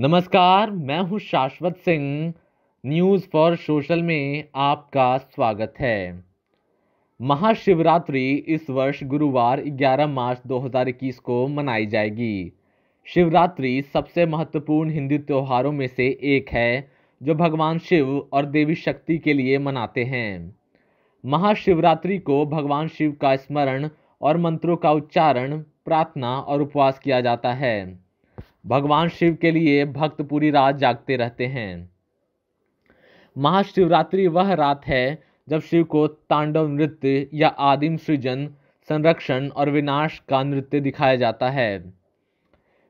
नमस्कार मैं हूं शाश्वत सिंह न्यूज़ फॉर सोशल में आपका स्वागत है महाशिवरात्रि इस वर्ष गुरुवार 11 मार्च 2021 को मनाई जाएगी शिवरात्रि सबसे महत्वपूर्ण हिंदू त्योहारों में से एक है जो भगवान शिव और देवी शक्ति के लिए मनाते हैं महाशिवरात्रि को भगवान शिव का स्मरण और मंत्रों का उच्चारण प्रार्थना और उपवास किया जाता है भगवान शिव के लिए भक्त पूरी रात जागते रहते हैं महाशिवरात्रि वह रात है जब शिव को तांडव नृत्य या आदिम सृजन संरक्षण और विनाश का नृत्य दिखाया जाता है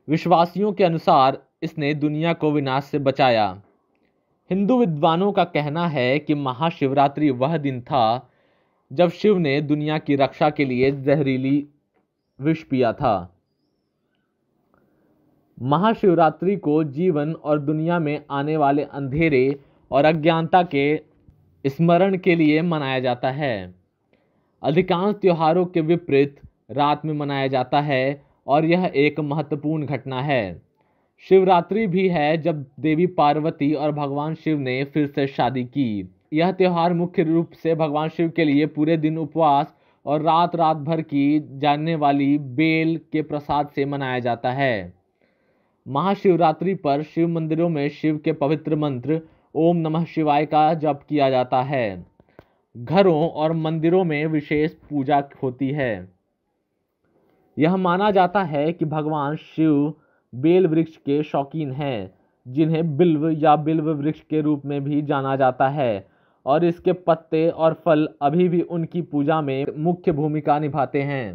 विश्वासियों के अनुसार इसने दुनिया को विनाश से बचाया हिंदू विद्वानों का कहना है कि महाशिवरात्रि वह दिन था जब शिव ने दुनिया की रक्षा के लिए जहरीली विष पिया था महाशिवरात्रि को जीवन और दुनिया में आने वाले अंधेरे और अज्ञानता के स्मरण के लिए मनाया जाता है अधिकांश त्योहारों के विपरीत रात में मनाया जाता है और यह एक महत्वपूर्ण घटना है शिवरात्रि भी है जब देवी पार्वती और भगवान शिव ने फिर से शादी की यह त्यौहार मुख्य रूप से भगवान शिव के लिए पूरे दिन उपवास और रात रात भर की जाने वाली बेल के प्रसाद से मनाया जाता है महाशिवरात्रि पर शिव मंदिरों में शिव के पवित्र मंत्र ओम नमः शिवाय का जप किया जाता है घरों और मंदिरों में विशेष पूजा होती है यह माना जाता है कि भगवान शिव बेल वृक्ष के शौकीन हैं जिन्हें बिल्व या बिल्व वृक्ष के रूप में भी जाना जाता है और इसके पत्ते और फल अभी भी उनकी पूजा में मुख्य भूमिका निभाते हैं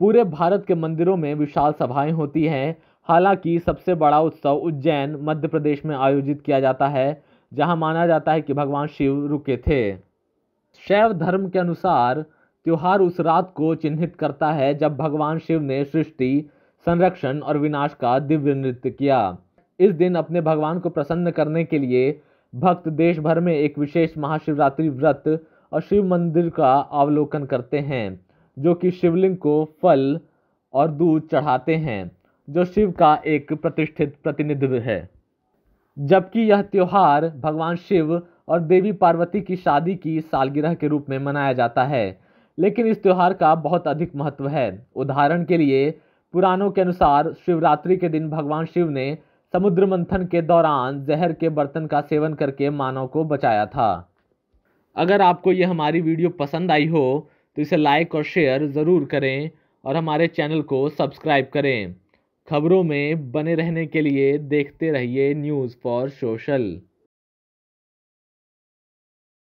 पूरे भारत के मंदिरों में विशाल सभाएं होती हैं हालांकि सबसे बड़ा उत्सव उज्जैन मध्य प्रदेश में आयोजित किया जाता है जहां माना जाता है कि भगवान शिव रुके थे शैव धर्म के अनुसार त्यौहार उस रात को चिन्हित करता है जब भगवान शिव ने सृष्टि संरक्षण और विनाश का दिव्य नृत्य किया इस दिन अपने भगवान को प्रसन्न करने के लिए भक्त देश भर में एक विशेष महाशिवरात्रि व्रत और शिव मंदिर का अवलोकन करते हैं जो कि शिवलिंग को फल और दूध चढ़ाते हैं जो शिव का एक प्रतिष्ठित प्रतिनिधित्व है जबकि यह त्यौहार भगवान शिव और देवी पार्वती की शादी की सालगिरह के रूप में मनाया जाता है लेकिन इस त्यौहार का बहुत अधिक महत्व है उदाहरण के लिए पुराणों के अनुसार शिवरात्रि के दिन भगवान शिव ने समुद्र मंथन के दौरान जहर के बर्तन का सेवन करके मानव को बचाया था अगर आपको ये हमारी वीडियो पसंद आई हो तो इसे लाइक और शेयर ज़रूर करें और हमारे चैनल को सब्सक्राइब करें खबरों में बने रहने के लिए देखते रहिए न्यूज़ फॉर सोशल